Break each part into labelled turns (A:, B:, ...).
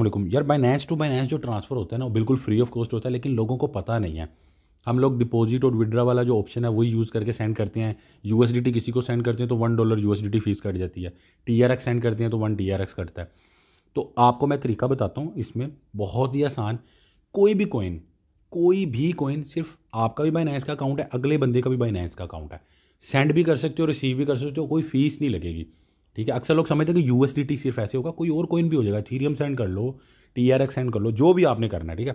A: वालेकुम यार Binance to Binance जो ट्रांसफ़र होता है ना वो बिल्कुल फ्री ऑफ कॉस्ट होता है लेकिन लोगों को पता नहीं है हम लोग डिपॉजिट और विड्रा वाला जो ऑप्शन है वही यूज़ करके सेंड करते हैं यूएसडीटी किसी को सेंड करते हैं तो one dollar USDT fees cut जाती है टीआरएक्स सेंड करते हैं तो वन टीआरएक्स कटता है तो आपको मैं तरीका बताता हूँ इसमें बहुत ही आसान कोई भी कोइन कोई भी कोइन सिर्फ आपका भी बाइनेंस का अकाउंट है अगले बंदे का भी बाइनेंस का अकाउंट है सेंड भी कर सकते हो रिसीव भी कर सकते हो कोई फीस नहीं लगेगी ठीक है अक्सर लोग समझते हैं कि यूएसडीटी सिर्फ ऐसे होगा कोई और कोइन भी हो जाएगा थीरियम सेंड कर लो टी आर एक्स सेंड कर लो जो भी आपने करना है ठीक है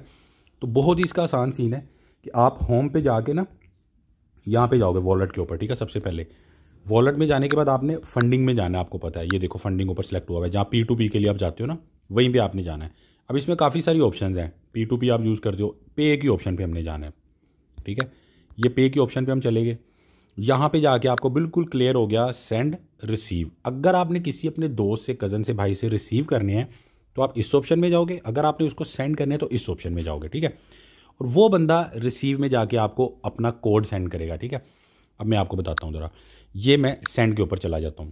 A: तो बहुत ही इसका आसान सीन है कि आप होम पे जाके ना यहाँ पे जाओगे वॉलेट के ऊपर ठीक है सबसे पहले वॉलेट में जाने के बाद आपने फंडिंग में जाना है आपको पता है ये देखो फंडिंग ऊपर सेलेक्ट हुआ है जहाँ पी टू पी के लिए आप जाते हो ना वहीं पर आपने जाना है अब इसमें काफ़ी सारी ऑप्शन हैं पी टू पी आप यूज़ करते हो पे की ऑप्शन पर हमने जाना है ठीक है ये पे के ऑप्शन पर हम चले गए यहाँ पे जाके आपको बिल्कुल क्लियर हो गया सेंड रिसीव अगर आपने किसी अपने दोस्त से कज़न से भाई से रिसीव करने हैं तो आप इस ऑप्शन में जाओगे अगर आपने उसको सेंड करने हैं तो इस ऑप्शन में जाओगे ठीक है और वो बंदा रिसीव में जाके आपको अपना कोड सेंड करेगा ठीक है अब मैं आपको बताता हूँ ज़रा ये मैं सेंड के ऊपर चला जाता हूँ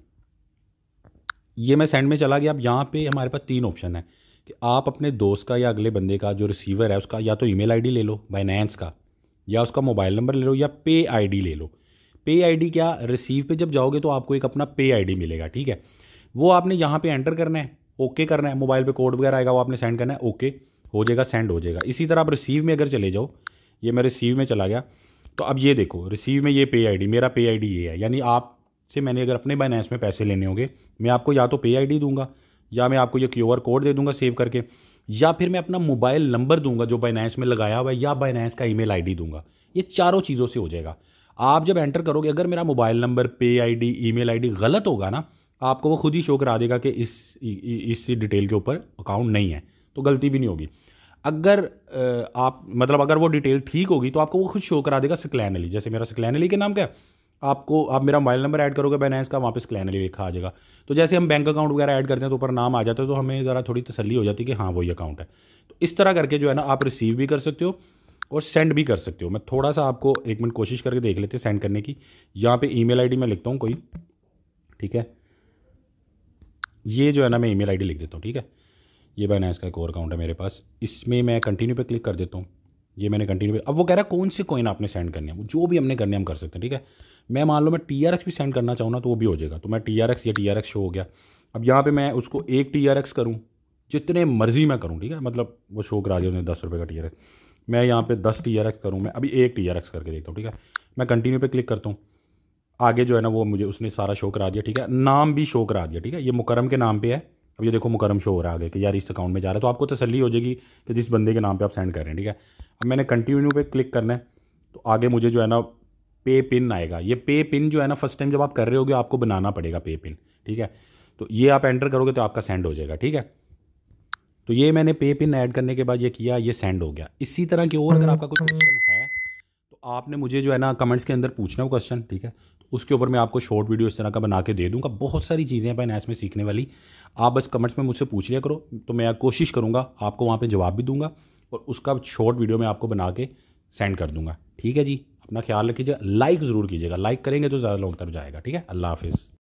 A: ये मैं सेंड में चला गया अब यहाँ पे हमारे पास तीन ऑप्शन है कि आप अपने दोस्त का या अगले बंदे का जो रिसीवर है उसका या तो ईमेल आईडी ले लो बाइनेंस का या उसका मोबाइल नंबर ले लो या पे आईडी ले लो पे आईडी क्या रिसीव पे जब जाओगे तो आपको एक अपना पे आईडी मिलेगा ठीक है वो आपने यहाँ पे एंटर करना है ओके करना है मोबाइल पे कोड वगैरह आएगा वो आपने सेंड करना है ओके हो जाएगा सेंड हो जाएगा इसी तरह आप रिसीव में अगर चले जाओ ये मैं रिसीव में चला गया तो अब ये देखो रिसीव में ये पे आई मेरा पे आई ये है यानी आप से मैंने अगर अपने बाइनेंस में पैसे लेने होंगे मैं आपको या तो पे आई दूंगा या मैं आपको ये क्यू कोड दे दूंगा सेव करके या फिर मैं अपना मोबाइल नंबर दूंगा जो बाइनेंस में लगाया हुआ है या बाइनेंस का ईमेल आईडी दूंगा ये चारों चीज़ों से हो जाएगा आप जब एंटर करोगे अगर मेरा मोबाइल नंबर पे आई डी ई मेल गलत होगा ना आपको वो खुद ही शो करा देगा कि इस इस डिटेल के ऊपर अकाउंट नहीं है तो गलती भी नहीं होगी अगर आप मतलब अगर वो डिटेल ठीक होगी तो आपको वो खुद शो करा देगा सिक्लैन अली जैसे मेरा सिक्लैन अली के नाम क्या आपको आप मेरा मोबाइल नंबर ऐड करोगे बैनेंस का वहाँ पर स्कलैन अली लिखा आ जाएगा तो जैसे हम बैंक अकाउंट वगैरह ऐड करते हैं तो ऊपर नाम आ जाता है तो हमें ज़रा थोड़ी तसली हो जाती है कि हाँ वही अकाउंट है तो इस तरह करके जो है ना आप रिसीव भी कर सकते हो और सेंड भी कर सकते हो मैं थोड़ा सा आपको एक मिनट कोशिश करके देख लेते सेंड करने की यहाँ पे ईमेल आईडी मैं लिखता हूँ कोई ठीक है ये जो है ना मैं ईमेल आईडी लिख देता हूँ ठीक है ये बना इसका एक और अकाउंट है मेरे पास इसमें मैं कंटिन्यू पे क्लिक कर देता हूँ ये मैंने कंटिन्यू पे अब वो कह रहा है कौन सी कॉइन आपने सेंड करनी है जो भी हमने करनी हम कर सकते हैं ठीक है मैं मान लो मैं टी भी सेंड करना चाहूँ ना तो वो भी हो जाएगा तो मैं टी आर एक्स या टी आर एक्स शो हो गया अब यहाँ पर मैं उसको एक टी आर एक्स करूँ जितने मर्जी मैं करूँ ठीक है मतलब वो शो करा दिया उन्हें दस रुपये का टी आर एक्स मैं यहाँ पे दस टी आर एक्स करूँ मैं अभी एक टी आर एक्स करके देखता हूँ ठीक है मैं कंटिन्यू पे क्लिक करता हूँ आगे जो है ना वो मुझे उसने सारा शो करा दिया ठीक है नाम भी शो करा दिया ठीक है ये मुकरम के नाम पे है अब ये देखो मुकरम शो हो रहा है आगे कि यार इस अकाउंट में जा रहा है तो आपको तसली हो जाएगी कि जिस बंदे के नाम पर आप सेंड कर रहे हैं ठीक है अब मैंने कंटिन्यू पर क्लिक करना है तो आगे मुझे जो है ना पे पिन आएगा ये पे पिन जो है ना फर्स्ट टाइम जब आप कर रहे होगे आपको बनाना पड़ेगा पे पिन ठीक है तो ये आप एंटर करोगे तो आपका सेंड हो जाएगा ठीक है तो ये मैंने पे पिन ऐड करने के बाद ये किया ये सेंड हो गया इसी तरह की और अगर आपका कोई क्वेश्चन है तो आपने मुझे जो है ना कमेंट्स के अंदर पूछना हो क्वेश्चन ठीक है तो उसके ऊपर मैं आपको शॉर्ट वीडियो इस तरह का बना के दे दूंगा बहुत सारी चीज़ें हैं फाइनेंस में सीखने वाली आप बस कमेंट्स में मुझसे पूछ लिया करो तो मैं कोशिश करूँगा आपको वहाँ पर जवाब भी दूंगा और उसका शॉर्ट वीडियो मैं आपको बना के सेंड कर दूंगा ठीक है जी अपना ख्याल रखिएगा लाइक ज़रूर कीजिएगा लाइक करेंगे तो ज़्यादा लोग तक जाएगा ठीक है अल्लाह हाफिज़